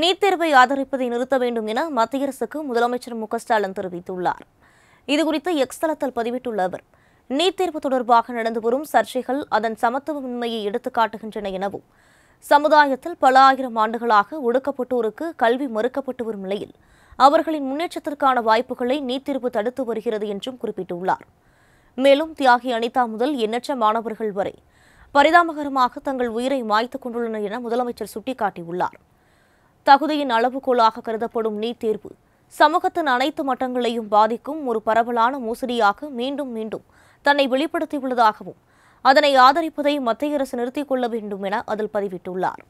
NEET தேர்வை ஆதரிப்பதை நிறுத்த வேண்டும் என மத்திய அரசுக்கு முதலமைச்சர் மு ஸ்டாலின் தெரிவித்துள்ளார் இதுகுறித்து எக்ஸ் தளத்தில் பதிவிட்டுள்ள அவர் நீட் தேர்வு தொடர்பாக நடந்து வரும் சர்ச்சைகள் அதன் சமத்துவமின்மையை எடுத்துக்காட்டுகின்றன எனவும் சமுதாயத்தில் பல ஆயிரம் ஆண்டுகளாக ஒடுக்கப்பட்டோருக்கு கல்வி மறுக்கப்பட்டு வரும் நிலையில் அவர்களின் முன்னேற்றத்திற்கான வாய்ப்புகளை நீட் தேர்வு தடுத்து வருகிறது என்றும் குறிப்பிட்டுள்ளார் மேலும் தியாகி அனிதா முதல் எண்ணற்ற மாணவர்கள் வரை பரிதாபகரமாக தங்கள் உயிரை மாய்த்து கொண்டுள்ளனர் என முதலமைச்சர் சுட்டிக்காட்டியுள்ளாா் தகுதியின் அளவுகோலாக கருதப்படும் நீட் தேர்வு சமூகத்தின் அனைத்து மட்டங்களையும் பாதிக்கும் ஒரு பரவலான மோசடியாக மீண்டும் மீண்டும் தன்னை வெளிப்படுத்தியுள்ளதாகவும் அதனை ஆதரிப்பதை மத்திய அரசு நிறுத்திக் கொள்ள வேண்டும் என அதில் பதிவிட்டுள்ளார்